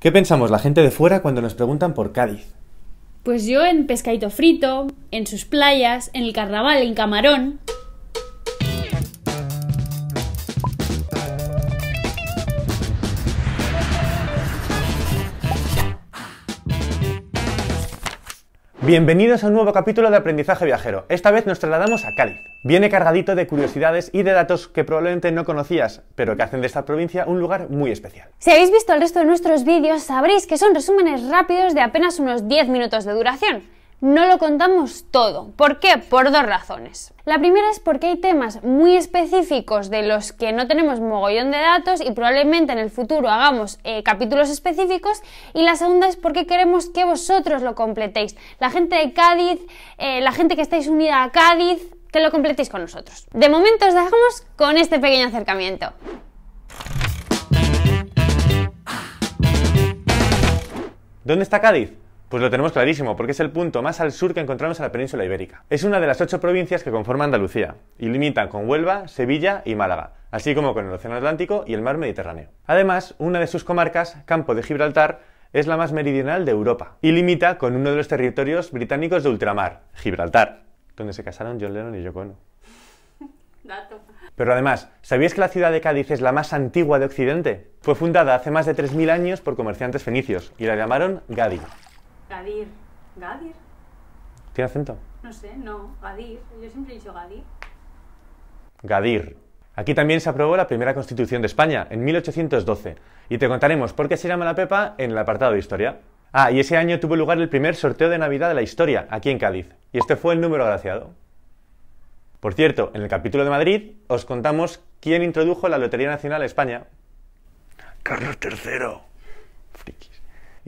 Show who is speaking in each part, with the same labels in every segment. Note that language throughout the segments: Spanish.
Speaker 1: ¿Qué pensamos la gente de fuera cuando nos preguntan por Cádiz?
Speaker 2: Pues yo en pescadito frito, en sus playas, en el carnaval, en camarón.
Speaker 1: Bienvenidos a un nuevo capítulo de Aprendizaje Viajero. Esta vez nos trasladamos a Cádiz. Viene cargadito de curiosidades y de datos que probablemente no conocías, pero que hacen de esta provincia un lugar muy especial.
Speaker 2: Si habéis visto el resto de nuestros vídeos, sabréis que son resúmenes rápidos de apenas unos 10 minutos de duración no lo contamos todo. ¿Por qué? Por dos razones. La primera es porque hay temas muy específicos de los que no tenemos mogollón de datos y probablemente en el futuro hagamos eh, capítulos específicos. Y la segunda es porque queremos que vosotros lo completéis. La gente de Cádiz, eh, la gente que estáis unida a Cádiz, que lo completéis con nosotros. De momento os dejamos con este pequeño acercamiento.
Speaker 1: ¿Dónde está Cádiz? Pues lo tenemos clarísimo, porque es el punto más al sur que encontramos en la península ibérica. Es una de las ocho provincias que conforman Andalucía, y limita con Huelva, Sevilla y Málaga, así como con el Océano Atlántico y el Mar Mediterráneo. Además, una de sus comarcas, Campo de Gibraltar, es la más meridional de Europa, y limita con uno de los territorios británicos de ultramar, Gibraltar, donde se casaron John Lennon y Yoko Pero además, sabías que la ciudad de Cádiz es la más antigua de Occidente? Fue fundada hace más de 3.000 años por comerciantes fenicios y la llamaron Gadi.
Speaker 2: Gadir. ¿Gadir? ¿Tiene acento? No sé, no. Gadir. Yo siempre he dicho Gadir.
Speaker 1: Gadir. Aquí también se aprobó la primera Constitución de España, en 1812, y te contaremos por qué se llama la Pepa en el apartado de historia. Ah, y ese año tuvo lugar el primer sorteo de Navidad de la historia, aquí en Cádiz, y este fue el número agraciado. Por cierto, en el capítulo de Madrid os contamos quién introdujo la Lotería Nacional a España. Carlos III.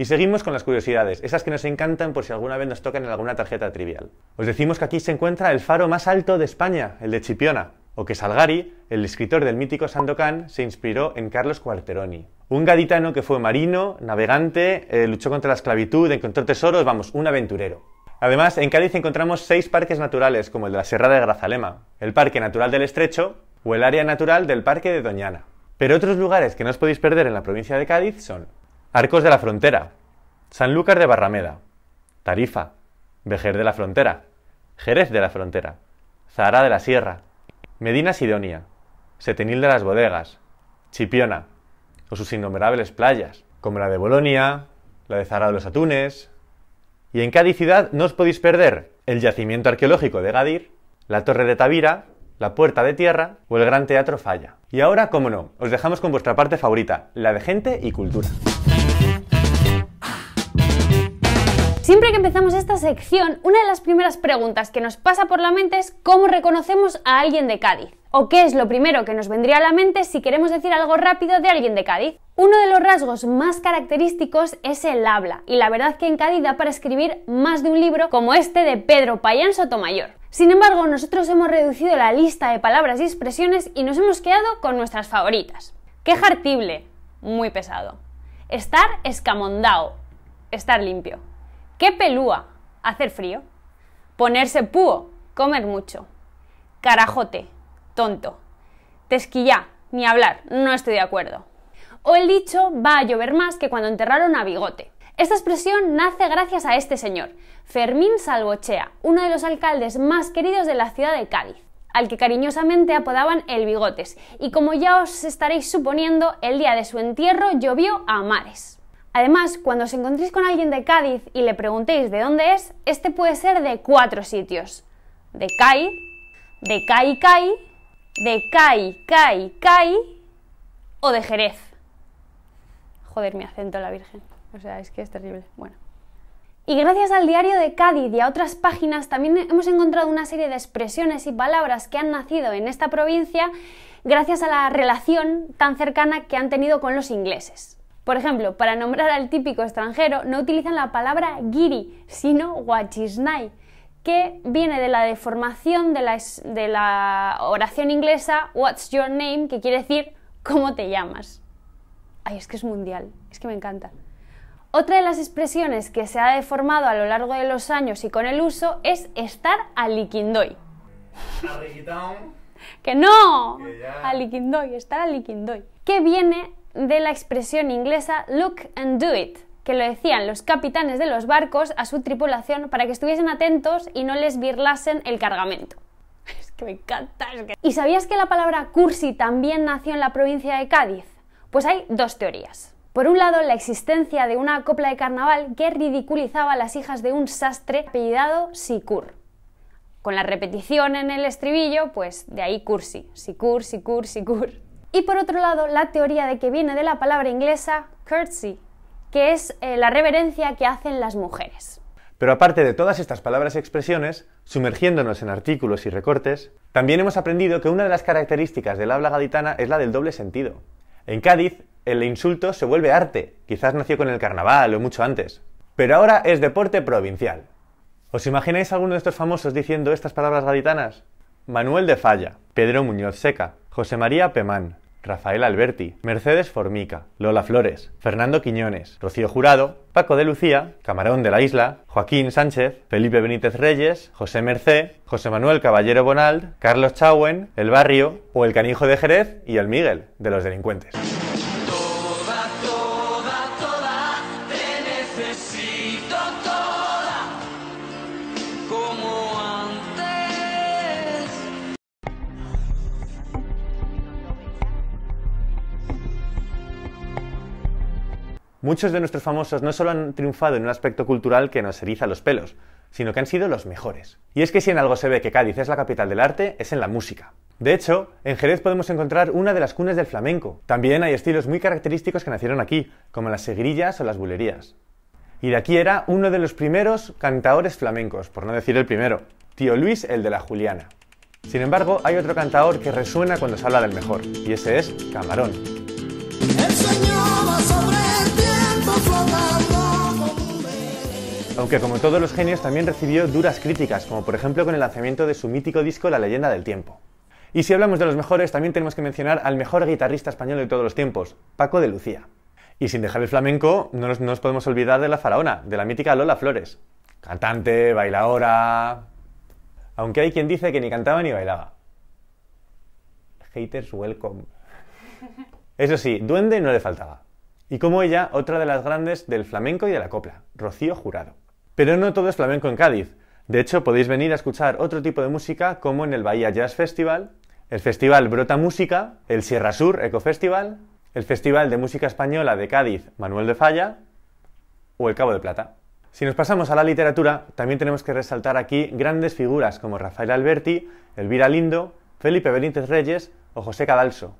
Speaker 1: Y seguimos con las curiosidades, esas que nos encantan por si alguna vez nos tocan en alguna tarjeta trivial. Os decimos que aquí se encuentra el faro más alto de España, el de Chipiona, o que Salgari, el escritor del mítico Sandokan, se inspiró en Carlos Cuarteroni. Un gaditano que fue marino, navegante, eh, luchó contra la esclavitud, encontró tesoros, vamos, un aventurero. Además, en Cádiz encontramos seis parques naturales, como el de la Sierra de Grazalema, el Parque Natural del Estrecho o el Área Natural del Parque de Doñana. Pero otros lugares que no os podéis perder en la provincia de Cádiz son Arcos de la Frontera, Sanlúcar de Barrameda, Tarifa, Vejer de la Frontera, Jerez de la Frontera, Zahara de la Sierra, Medina Sidonia, Setenil de las Bodegas, Chipiona, o sus innumerables playas, como la de Bolonia, la de Zahara de los Atunes. Y en cada ciudad no os podéis perder el yacimiento arqueológico de Gadir, la Torre de Tavira, la Puerta de Tierra o el Gran Teatro Falla. Y ahora, como no, os dejamos con vuestra parte favorita, la de gente y cultura.
Speaker 2: Siempre que empezamos esta sección, una de las primeras preguntas que nos pasa por la mente es cómo reconocemos a alguien de Cádiz. ¿O qué es lo primero que nos vendría a la mente si queremos decir algo rápido de alguien de Cádiz? Uno de los rasgos más característicos es el habla, y la verdad que en Cádiz da para escribir más de un libro como este de Pedro Payán Sotomayor. Sin embargo, nosotros hemos reducido la lista de palabras y expresiones y nos hemos quedado con nuestras favoritas. Quejartible, muy pesado. Estar escamondao, estar limpio. ¿Qué pelúa? Hacer frío. Ponerse púo. Comer mucho. Carajote. Tonto. Tesquillá. Ni hablar. No estoy de acuerdo. O el dicho va a llover más que cuando enterraron a Bigote. Esta expresión nace gracias a este señor, Fermín Salvochea, uno de los alcaldes más queridos de la ciudad de Cádiz al que cariñosamente apodaban el Bigotes, y como ya os estaréis suponiendo, el día de su entierro llovió a mares. Además, cuando os encontréis con alguien de Cádiz y le preguntéis de dónde es, este puede ser de cuatro sitios. De Cádiz, de Cai Cai, de Cai Cai Cai o de Jerez. Joder, mi acento la Virgen. O sea, es que es terrible. Bueno. Y gracias al diario de Cádiz y a otras páginas también hemos encontrado una serie de expresiones y palabras que han nacido en esta provincia gracias a la relación tan cercana que han tenido con los ingleses. Por ejemplo, para nombrar al típico extranjero no utilizan la palabra giri, sino guachisnai, que viene de la deformación de la, oración inglesa What's your name, que quiere decir ¿cómo te llamas? Ay, es que es mundial, es que me encanta. Otra de las expresiones que se ha deformado a lo largo de los años y con el uso es estar aliquindoy. ¡Que no! Aliquindoy, estar aliquindoy. Que viene de la expresión inglesa look and do it, que lo decían los capitanes de los barcos a su tripulación para que estuviesen atentos y no les birlasen el cargamento. Es que me encanta. que... ¿Y sabías que la palabra cursi también nació en la provincia de Cádiz? Pues hay dos teorías. Por un lado, la existencia de una copla de carnaval que ridiculizaba a las hijas de un sastre apellidado Sicur. Con la repetición en el estribillo, pues de ahí cursi, Sicur, Sicur, Sicur. Y por otro lado, la teoría de que viene de la palabra inglesa curtsy, que es eh, la reverencia que hacen las mujeres.
Speaker 1: Pero aparte de todas estas palabras y expresiones, sumergiéndonos en artículos y recortes, también hemos aprendido que una de las características del habla gaditana es la del doble sentido. En Cádiz, el insulto se vuelve arte, quizás nació con el carnaval o mucho antes, pero ahora es deporte provincial. ¿Os imagináis alguno de estos famosos diciendo estas palabras gaditanas? Manuel de Falla, Pedro Muñoz Seca, José María Pemán, Rafael Alberti, Mercedes Formica, Lola Flores, Fernando Quiñones, Rocío Jurado, Paco de Lucía, Camarón de la Isla, Joaquín Sánchez, Felipe Benítez Reyes, José Mercé, José Manuel Caballero Bonald, Carlos Chauen, El Barrio o El Canijo de Jerez y El Miguel, de los delincuentes. Muchos de nuestros famosos no solo han triunfado en un aspecto cultural que nos eriza los pelos, sino que han sido los mejores. Y es que si en algo se ve que Cádiz es la capital del arte, es en la música. De hecho, en Jerez podemos encontrar una de las cunas del flamenco. También hay estilos muy característicos que nacieron aquí, como las segrillas o las bulerías. Y de aquí era uno de los primeros cantaores flamencos, por no decir el primero, tío Luis el de la Juliana. Sin embargo, hay otro cantaor que resuena cuando se habla del mejor, y ese es Camarón, Aunque como todos los genios también recibió duras críticas, como por ejemplo con el lanzamiento de su mítico disco La leyenda del tiempo. Y si hablamos de los mejores, también tenemos que mencionar al mejor guitarrista español de todos los tiempos, Paco de Lucía. Y sin dejar el flamenco, no nos, podemos olvidar de la faraona, de la mítica Lola Flores. Cantante, bailadora, Aunque hay quien dice que ni cantaba ni bailaba. Haters welcome. Eso sí, duende no le faltaba. Y como ella, otra de las grandes del flamenco y de la copla, Rocío Jurado. Pero no todo es flamenco en Cádiz. De hecho, podéis venir a escuchar otro tipo de música como en el Bahía Jazz Festival, el Festival Brota Música, el Sierra Sur Eco Festival, el Festival de Música Española de Cádiz Manuel de Falla o el Cabo de Plata. Si nos pasamos a la literatura, también tenemos que resaltar aquí grandes figuras como Rafael Alberti, Elvira Lindo, Felipe Benítez Reyes o José Cadalso.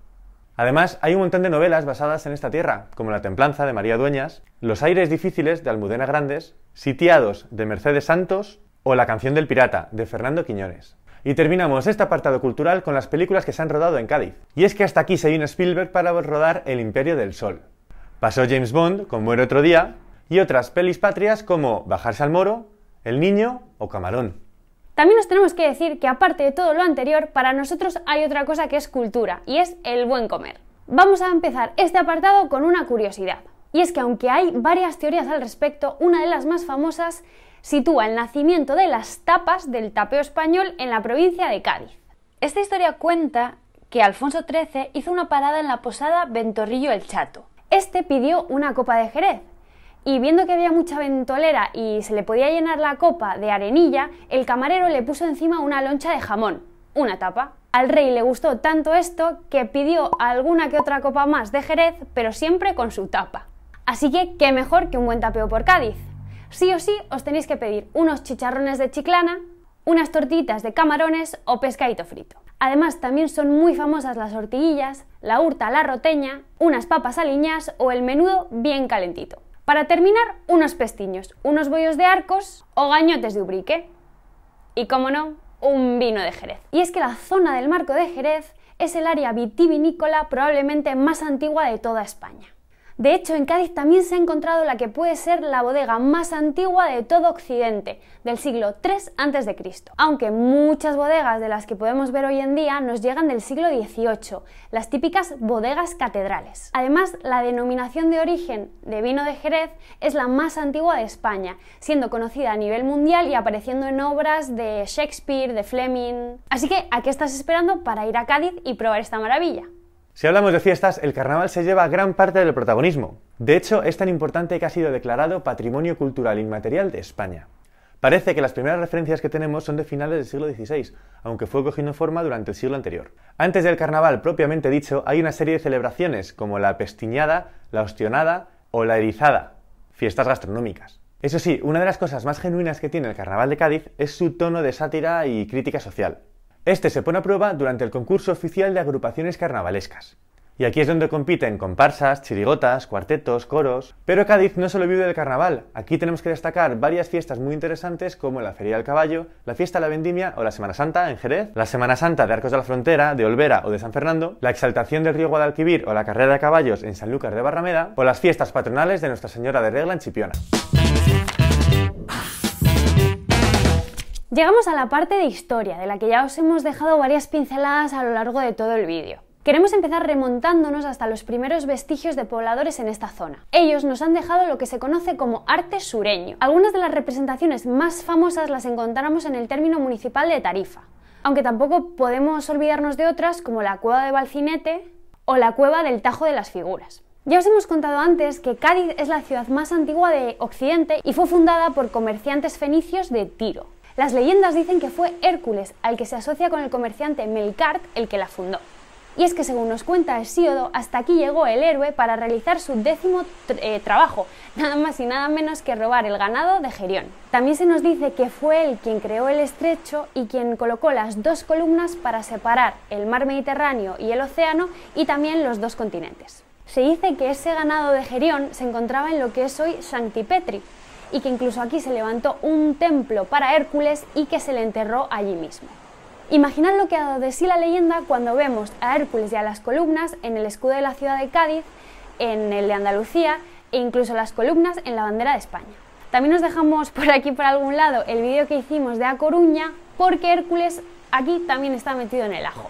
Speaker 1: Además, hay un montón de novelas basadas en esta tierra, como La Templanza de María Dueñas, Los aires difíciles de Almudena Grandes Sitiados de Mercedes Santos o La canción del pirata de Fernando Quiñones. Y terminamos este apartado cultural con las películas que se han rodado en Cádiz. Y es que hasta aquí se vino Spielberg para rodar El Imperio del Sol. Pasó James Bond con Muere otro día y otras pelis patrias como Bajarse al Moro, El Niño o Camarón.
Speaker 2: También nos tenemos que decir que aparte de todo lo anterior, para nosotros hay otra cosa que es cultura, y es el buen comer. Vamos a empezar este apartado con una curiosidad. Y es que aunque hay varias teorías al respecto, una de las más famosas sitúa el nacimiento de las tapas del tapeo español en la provincia de Cádiz. Esta historia cuenta que Alfonso XIII hizo una parada en la posada Ventorrillo el Chato. Este pidió una copa de Jerez, y viendo que había mucha ventolera y se le podía llenar la copa de arenilla, el camarero le puso encima una loncha de jamón, una tapa. Al rey le gustó tanto esto que pidió alguna que otra copa más de Jerez, pero siempre con su tapa. Así que, qué mejor que un buen tapeo por Cádiz. Sí o sí, os tenéis que pedir unos chicharrones de chiclana, unas tortitas de camarones o pescadito frito. Además, también son muy famosas las ortiguillas, la hurta la roteña, unas papas aliñas o el menudo bien calentito. Para terminar, unos pestiños, unos bollos de arcos o gañotes de ubrique. Y como no, un vino de Jerez. Y es que la zona del marco de Jerez es el área vitivinícola probablemente más antigua de toda España. De hecho, en Cádiz también se ha encontrado la que puede ser la bodega más antigua de todo Occidente, del siglo III a.C., aunque muchas bodegas de las que podemos ver hoy en día nos llegan del siglo XVIII, las típicas bodegas catedrales. Además, la denominación de origen de vino de Jerez es la más antigua de España, siendo conocida a nivel mundial y apareciendo en obras de Shakespeare, de Fleming. Así que, ¿a qué estás esperando para ir a Cádiz y probar esta maravilla?
Speaker 1: Si hablamos de fiestas, el carnaval se lleva gran parte del protagonismo. De hecho, es tan importante que ha sido declarado Patrimonio Cultural Inmaterial de España. Parece que las primeras referencias que tenemos son de finales del siglo XVI, aunque fue cogiendo forma durante el siglo anterior. Antes del carnaval propiamente dicho, hay una serie de celebraciones como la pestiñada, la ostionada o la erizada, fiestas gastronómicas. Eso sí, una de las cosas más genuinas que tiene el carnaval de Cádiz es su tono de sátira y crítica social. Este se pone a prueba durante el concurso oficial de agrupaciones carnavalescas. Y aquí es donde compiten comparsas, chirigotas, cuartetos, coros. Pero Cádiz no solo vive del carnaval. Aquí tenemos que destacar varias fiestas muy interesantes como la Feria del Caballo, la Fiesta de la Vendimia o la Semana Santa en Jerez, la Semana Santa de Arcos de la Frontera, de Olvera o de San Fernando, la exaltación del río Guadalquivir o la carrera de caballos en San Lucas de Barrameda, o las fiestas patronales de Nuestra Señora de Regla en Chipiona.
Speaker 2: Llegamos a la parte de historia, de la que ya os hemos dejado varias pinceladas a lo largo de todo el vídeo. Queremos empezar remontándonos hasta los primeros vestigios de pobladores en esta zona. Ellos nos han dejado lo que se conoce como arte sureño. Algunas de las representaciones más famosas las encontramos en el término municipal de Tarifa, aunque tampoco podemos olvidarnos de otras como la cueva de Balcinete o la cueva del Tajo de las Figuras. Ya os hemos contado antes que Cádiz es la ciudad más antigua de Occidente y fue fundada por comerciantes fenicios de Tiro. Las leyendas dicen que fue Hércules, al que se asocia con el comerciante Melkart, el que la fundó. Y es que según nos cuenta Hesíodo, hasta aquí llegó el héroe para realizar su décimo eh, trabajo, nada más y nada menos que robar el ganado de Gerión. También se nos dice que fue él quien creó el estrecho y quien colocó las dos columnas para separar el mar Mediterráneo y el océano y también los dos continentes. Se dice que ese ganado de Gerión se encontraba en lo que es hoy Petri, y que incluso aquí se levantó un templo para Hércules y que se le enterró allí mismo. Imaginad lo que ha dado de sí la leyenda cuando vemos a Hércules y a las columnas en el escudo de la ciudad de Cádiz, en el de Andalucía e incluso las columnas en la bandera de España. También nos dejamos por aquí por algún lado el vídeo que hicimos de A Coruña porque Hércules aquí también está metido en el ajo.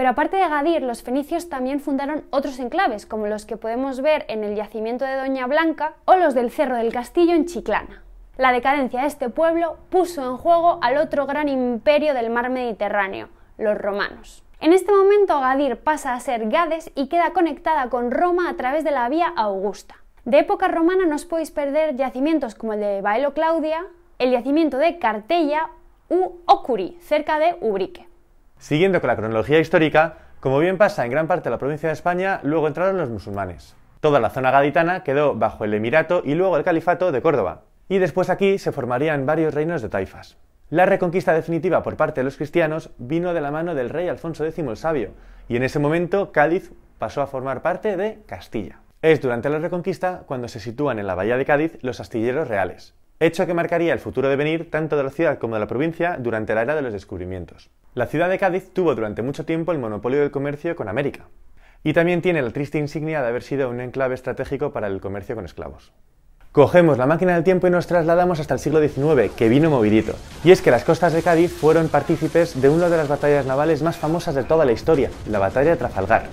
Speaker 2: Pero aparte de Gadir, los fenicios también fundaron otros enclaves, como los que podemos ver en el yacimiento de Doña Blanca o los del Cerro del Castillo en Chiclana. La decadencia de este pueblo puso en juego al otro gran imperio del mar Mediterráneo, los romanos. En este momento Gadir pasa a ser Gades y queda conectada con Roma a través de la vía Augusta. De época romana no os podéis perder yacimientos como el de Baelo Claudia, el yacimiento de Cartella u Ocuri, cerca de Ubrique.
Speaker 1: Siguiendo con la cronología histórica, como bien pasa en gran parte de la provincia de España, luego entraron los musulmanes. Toda la zona gaditana quedó bajo el Emirato y luego el Califato de Córdoba, y después aquí se formarían varios reinos de taifas. La reconquista definitiva por parte de los cristianos vino de la mano del rey Alfonso X el Sabio, y en ese momento Cádiz pasó a formar parte de Castilla. Es durante la Reconquista cuando se sitúan en la bahía de Cádiz los astilleros reales, hecho que marcaría el futuro devenir tanto de la ciudad como de la provincia durante la era de los descubrimientos. La ciudad de Cádiz tuvo durante mucho tiempo el monopolio del comercio con América, y también tiene la triste insignia de haber sido un enclave estratégico para el comercio con esclavos. Cogemos la máquina del tiempo y nos trasladamos hasta el siglo XIX, que vino movidito. Y es que las costas de Cádiz fueron partícipes de una de las batallas navales más famosas de toda la historia, la batalla de Trafalgar.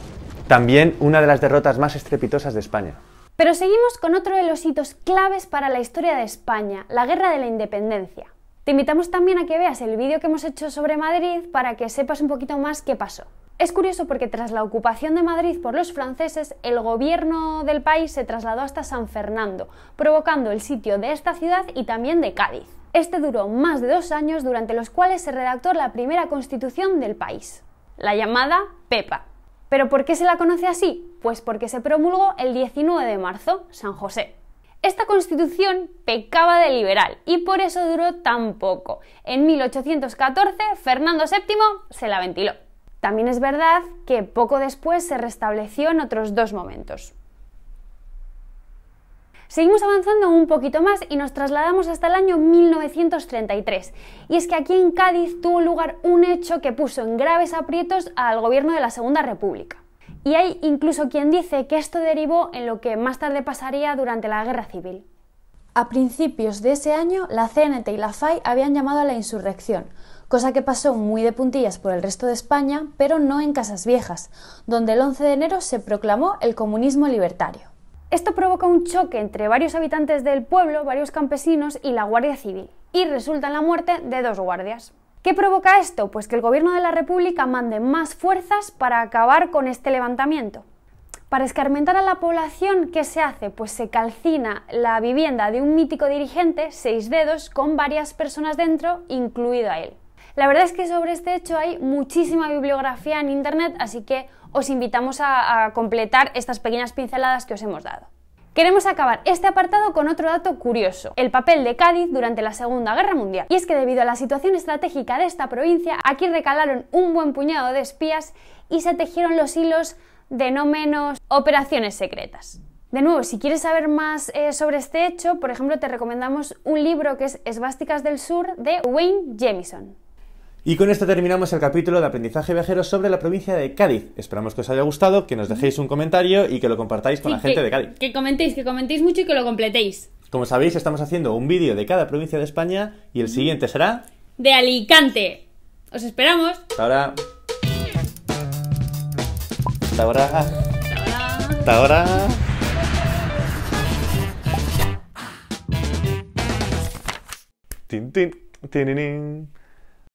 Speaker 1: También una de las derrotas más estrepitosas de España.
Speaker 2: Pero seguimos con otro de los hitos claves para la historia de España, la Guerra de la Independencia. Te invitamos también a que veas el vídeo que hemos hecho sobre Madrid para que sepas un poquito más qué pasó. Es curioso porque tras la ocupación de Madrid por los franceses, el gobierno del país se trasladó hasta San Fernando, provocando el sitio de esta ciudad y también de Cádiz. Este duró más de dos años durante los cuales se redactó la primera constitución del país, la llamada PEPA. ¿Pero por qué se la conoce así? Pues porque se promulgó el 19 de marzo, San José. Esta constitución pecaba de liberal y por eso duró tan poco. En 1814 Fernando VII se la ventiló. También es verdad que poco después se restableció en otros dos momentos. Seguimos avanzando un poquito más y nos trasladamos hasta el año 1933. Y es que aquí en Cádiz tuvo lugar un hecho que puso en graves aprietos al gobierno de la Segunda República y hay incluso quien dice que esto derivó en lo que más tarde pasaría durante la Guerra Civil. A principios de ese año, la CNT y la FAI habían llamado a la insurrección, cosa que pasó muy de puntillas por el resto de España, pero no en Casas Viejas, donde el 11 de enero se proclamó el comunismo libertario. Esto provoca un choque entre varios habitantes del pueblo, varios campesinos y la Guardia Civil, y resulta en la muerte de dos guardias. ¿Qué provoca esto? Pues que el gobierno de la República mande más fuerzas para acabar con este levantamiento. Para escarmentar a la población, ¿qué se hace? Pues se calcina la vivienda de un mítico dirigente, seis dedos, con varias personas dentro, incluido a él. La verdad es que sobre este hecho hay muchísima bibliografía en Internet, así que os invitamos a, a completar estas pequeñas pinceladas que os hemos dado. Queremos acabar este apartado con otro dato curioso, el papel de Cádiz durante la Segunda Guerra Mundial. Y es que debido a la situación estratégica de esta provincia, aquí recalaron un buen puñado de espías y se tejieron los hilos de no menos operaciones secretas. De nuevo, si quieres saber más eh, sobre este hecho, por ejemplo, te recomendamos un libro que es Esvásticas del Sur de Wayne Jemison.
Speaker 1: Y con esto terminamos el capítulo de aprendizaje viajero sobre la provincia de Cádiz. Esperamos que os haya gustado, que nos dejéis un comentario y que lo compartáis con la gente de Cádiz.
Speaker 2: Que comentéis, que comentéis mucho y que lo completéis.
Speaker 1: Como sabéis, estamos haciendo un vídeo de cada provincia de España y el mm. siguiente será...
Speaker 2: De Alicante. Os esperamos.
Speaker 1: Hasta ahora. Hasta ahora. Hasta ahora.